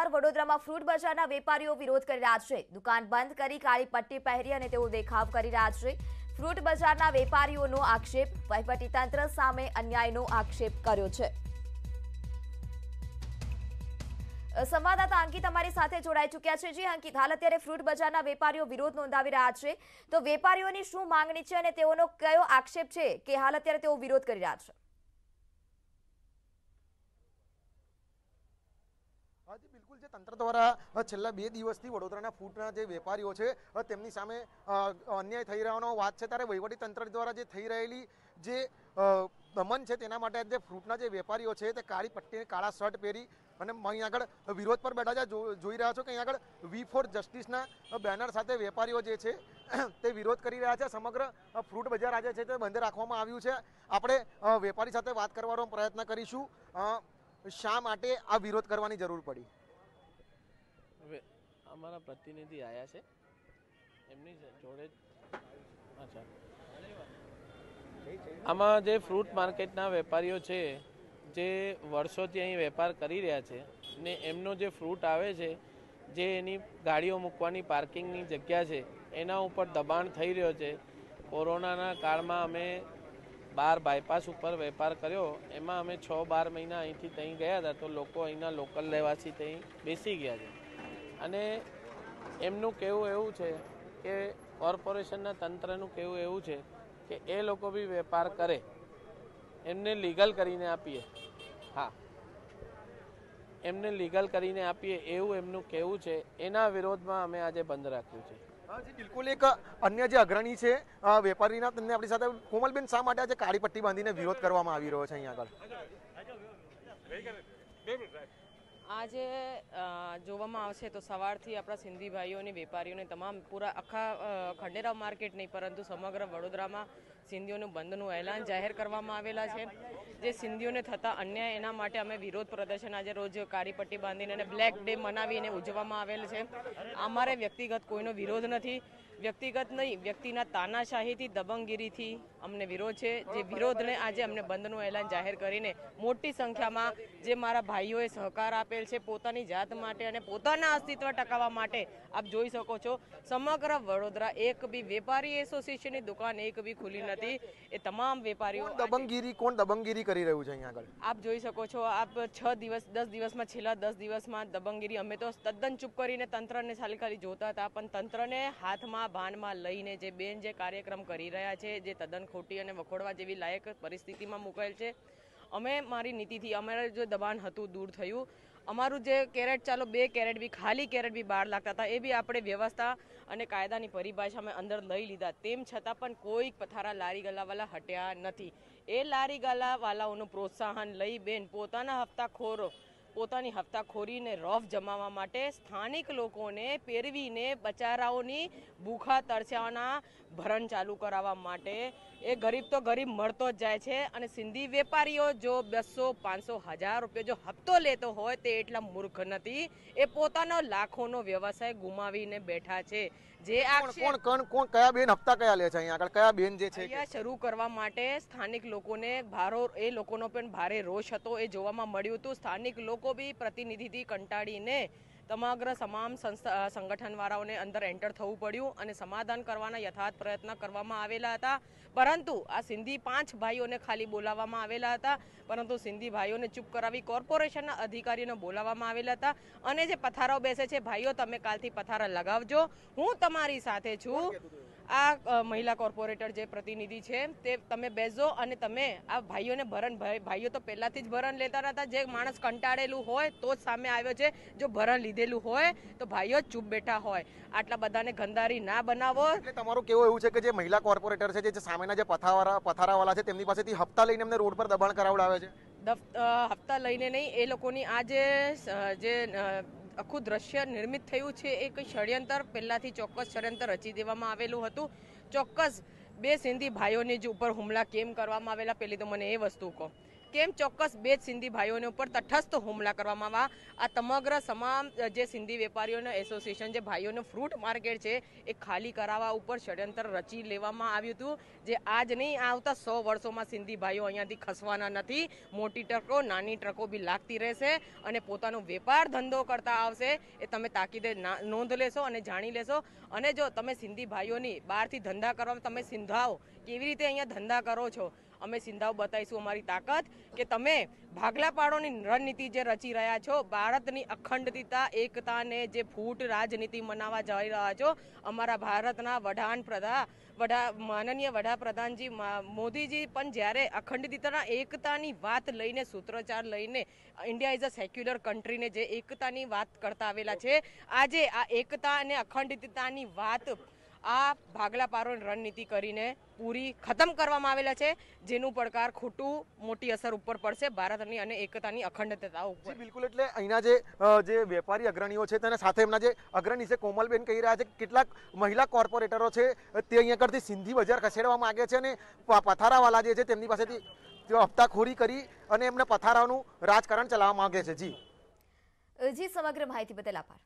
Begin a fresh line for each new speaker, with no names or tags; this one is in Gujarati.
શહેર વડોદરામાં ફ્રૂટ બજારના વેપારીઓ વિરોધ કરી રહ્યા છે દુકાન બંધ કરી કાળી પટ્ટી પહેરી અને તેઓ દેખાવ કરી રહ્યા છે ફ્રૂટ બજારના વેપારીઓનો આક્ષેપ તંત્ર સામે અન્યાયનો આક્ષેપ કર્યો છે સંવાદદાતા અંકિત અમારી સાથે જોડાઈ ચૂક્યા છે જે અંકિત હાલ અત્યારે ફ્રૂટ બજારના વેપારીઓ વિરોધ નોંધાવી રહ્યા છે તો વેપારીઓની શું માંગણી છે અને તેઓનો કયો આક્ષેપ છે કે હાલ અત્યારે તેઓ વિરોધ કરી રહ્યા છે
તંત્ર દ્વારા છેલ્લા બે દિવસથી વડોદરાના ફૂટના જે વેપારીઓ છે તેમની સામે અન્યાય થઈ રહ્યાનો વાત છે ત્યારે વહીવટી તંત્ર દ્વારા જે થઈ રહેલી જે દમન છે તેના માટે જે ફ્રૂટના જે વેપારીઓ છે તે કાળી પટ્ટીને કાળા શર્ટ પહેરી અને અહીં આગળ વિરોધ પર બેઠા છે જોઈ રહ્યા છો કે અહીં આગળ વી ફોર જસ્ટિસના બેનર સાથે વેપારીઓ જે છે તે વિરોધ કરી રહ્યા છે સમગ્ર ફ્રૂટ બજાર આજે છે તે બંધ રાખવામાં આવ્યું છે આપણે વેપારી સાથે વાત કરવાનો પ્રયત્ન કરીશું શા માટે આ વિરોધ કરવાની જરૂર પડી
હવે અમારા પ્રતિનિધિ આવ્યા છે એમની જોડે અચ્છા આમાં જે ફ્રૂટ માર્કેટના વેપારીઓ છે જે વર્ષોથી અહીં વેપાર કરી રહ્યા છે ને એમનો જે ફ્રૂટ આવે છે જે એની ગાડીઓ મૂકવાની પાર્કિંગની જગ્યા છે એના ઉપર દબાણ થઈ રહ્યો છે કોરોનાના કાળમાં અમે બાર બાયપાસ ઉપર વેપાર કર્યો એમાં અમે છ બાર મહિના અહીંથી ત્યાં ગયા હતા તો લોકો અહીંના લોકલ રહેવાસી ત્યાં બેસી ગયા છે અને એમનું કહેવું એવું છે કે કોર્પોરેશનના તંત્રનું કહેવું એવું છે કે એ લોકો બી વેપાર કરે એમને લીગલ કરીને આપીએ હા એમને લીગલ કરીને આપીએ એવું એમનું કહેવું છે એના વિરોધમાં અમે આજે બંધ રાખ્યું છે બિલકુલ એક
અન્ય જે અગ્રણી છે વેપારીના તમને આપણી સાથે કોમલબેન શા માટે આજે કાળી પટ્ટી બાંધીને વિરોધ કરવામાં આવી રહ્યો છે અહીંયા આગળ
આજે જોવામાં આવશે તો સવારથી આપણા સિંધી ભાઈઓની વેપારીઓને તમામ પૂરા આખા ખંડેરાવ માર્કેટ નહીં પરંતુ સમગ્ર વડોદરામાં સિંધીઓનું બંધનું એલાન જાહેર કરવામાં આવેલા છે જે સિંધીઓને થતા અન્યાય એના માટે અમે વિરોધ પ્રદર્શન આજે રોજ કાળી પટ્ટી બાંધીને અને બ્લેક ડે મનાવીને ઉજવવામાં આવેલ છે અમારે વ્યક્તિગત કોઈનો વિરોધ નથી વ્યક્તિગત નહીં વ્યક્તિના તાનાશાહીથી દબંગગીરીથી અમને વિરોધ છે જે વિરોધને આજે અમને બંધનું એલાન જાહેર કરીને મોટી સંખ્યામાં જે મારા ભાઈઓએ સહકાર આપેલ છે પોતાની જાત માટે અને પોતાના અસ્તિત્વ ટકાવવા માટે આપ જોઈ શકો છો સમગ્ર વડોદરા એક બી વેપારી એસોસિએશનની દુકાન એક બી ખુલી નથી એ તમામ વેપારીઓ
દબંગીરી કોણ દબંગીરી કરી રહ્યું છે અહીંયા આગળ
આપ જોઈ શકો છો આપ છ દિવસ દસ દિવસમાં છેલ્લા દસ દિવસમાં દબંગીરી અમે તો તદ્દન ચૂપ કરીને તંત્રને ખાલી ખાલી જોતા હતા પણ તંત્રને હાથમાં ભાનમાં લઈને જે બેન જે કાર્યક્રમ કરી રહ્યા છે જે તદ્દન ખોટી અને વખોડવા જેવી લાયક પરિસ્થિતિમાં મુકાયેલ છે અમે મારી નીતિથી અમારે જે દબાણ હતું દૂર થયું અમારું જે કેરેટ ચાલો બે કેરેટ બી ખાલી કેરેટ બી બહાર લાગતા હતા એ બી આપણે વ્યવસ્થા અને કાયદાની પરિભાષા અમે અંદર લઈ લીધા તેમ છતાં પણ કોઈ પથારા લારી ગલાવાલા હટ્યા નથી એ લારી ગલાવાલાઓનું પ્રોત્સાહન લઈ બેન પોતાના હપ્તાખોરો ખોરો પોતાની હપ્તાખોરીને રોફ જમાવવા માટે સ્થાનિક લોકોને પેરવીને બચારાઓની ભૂખા તરસ્યાના ભરણ ચાલુ કરાવવા માટે એ ગરીબ તો ગરીબ મળતો જ જાય છે અને સિંધી વેપારીઓ જો બસો પાંચસો હજાર રૂપિયા જો હપ્તો લેતો હોય તે એટલા મૂર્ખ નથી એ પોતાનો લાખોનો વ્યવસાય ગુમાવીને બેઠા છે જે આ કોણ કોણ કોણ કયા
બેન હપ્તા કયા લે છે અહીંયા આગળ કયા બેન જે છે અહીંયા
શરૂ કરવા માટે સ્થાનિક લોકોને ભારો એ લોકોનો પણ ભારે રોષ હતો એ જોવામાં મળ્યું હતું સ્થાનિક લોકો બી પ્રતિનિધિથી કંટાળીને સમગ્ર તમામ સંસ્થા સંગઠનવાળાઓને અંદર એન્ટર થવું પડ્યું અને સમાધાન કરવાના યથાર્થ પ્રયત્ન કરવામાં આવેલા હતા પરંતુ આ સિંધી પાંચ ભાઈઓને ખાલી બોલાવવામાં આવેલા હતા પરંતુ સિંધી ભાઈઓને ચૂપ કરાવી કોર્પોરેશનના અધિકારીઓને બોલાવવામાં આવેલા હતા અને જે પથારાઓ બેસે છે ભાઈઓ તમે કાલથી પથારા લગાવજો હું તમારી સાથે છું આ મહિલા કોર્પોરેટર જે પ્રતિનિધિ છે તે તમે બેસો અને તમે આ ભાઈઓને ભરણ ભાઈઓ તો પહેલાંથી જ ભરણ લેતા હતા જે માણસ કંટાળેલું હોય તો જ સામે આવ્યો છે જો ભરણ લીધેલું હોય તો ભાઈઓ ચૂપ બેઠા હોય આટલા બધાને ગંધારી ના બનાવો એટલે તમારું
કેવું એવું છે કે જે મહિલા કોર્પોરેટર છે જે સામેના જે પથારા પથારાવાળા છે તેમની પાસેથી હપ્તા લઈને એમને રોડ પર દબાણ કરાવડાવે છે
હપ્તા લઈને નહીં એ લોકોની આ જે આખું દ્રશ્ય નિર્મિત થયું છે એ કંઈ ષડયંત્ર પહેલાંથી ચોક્કસ ષડયંત્ર રચી દેવામાં આવેલું હતું ચોક્કસ બે સિંધી ભાઈઓની જ ઉપર હુમલા કેમ કરવામાં આવેલા પહેલી તો મને એ વસ્તુ કહો કેમ ચોક્કસ બે જ સિંધી ભાઈઓને ઉપર તટસ્થ હુમલા કરવામાં આવ્યા આ સમગ્ર તમામ જે સિંધી વેપારીઓના એસોસિએશન જે ભાઈઓનું ફ્રૂટ માર્કેટ છે એ ખાલી કરાવવા ઉપર ષડયંત્ર રચી લેવામાં આવ્યું હતું જે આજ નહીં આવતા સો વર્ષોમાં સિંધી ભાઈઓ અહીંયાથી ખસવાના નથી મોટી ટ્રકો નાની ટ્રકો બી લાગતી રહેશે અને પોતાનો વેપાર ધંધો કરતા આવશે એ તમે તાકીદે નોંધ લેશો અને જાણી લેશો અને જો તમે સિંધી ભાઈઓની બહારથી ધંધા કરવામાં તમે સિંધાઓ કેવી રીતે અહીંયા ધંધા કરો છો અમે સિંધાઓ બતાવીશું અમારી તાકાત કે તમે ભાગલા પાડોની રણનીતિ જે રચી રહ્યા છો ભારતની અખંડતા એકતાને જે ફૂટ રાજનીતિ મનાવવા જઈ રહ્યા છો અમારા ભારતના વડાન પ્રધા વડા માનનીય વડાપ્રધાનજી મોદીજી પણ જ્યારે અખંડિતતાના એકતાની વાત લઈને સૂત્રોચ્ચાર લઈને ઇન્ડિયા ઇઝ અ સેક્યુલર કન્ટ્રીને જે એકતાની વાત કરતા આવેલા છે આજે આ એકતા અને અખંડિતતાની વાત આ ભાગલા ભાગલાપારો રણનીતિ કરીને પૂરી ખતમ કરવામાં આવેલા છે જેનું પડકાર ખોટું મોટી અસર ઉપર પડશે ભારતની અને એકતાની અખંડતા ઉપર બિલકુલ એટલે
અહીંના જે જે વેપારી અગ્રણીઓ છે તેના સાથે એમના જે અગ્રણી છે કોમલબેન કહી રહ્યા છે કેટલાક મહિલા કોર્પોરેટરો છે તે અહીંયા કરતી સિંધી બજાર ખસેડવા માગે છે અને પથારાવાલા જે છે તેમની પાસેથી હપ્તાખોરી કરી અને એમને પથારાનું રાજકારણ ચલાવવા માગે છે જી જી સમગ્ર માહિતી બદલ આભાર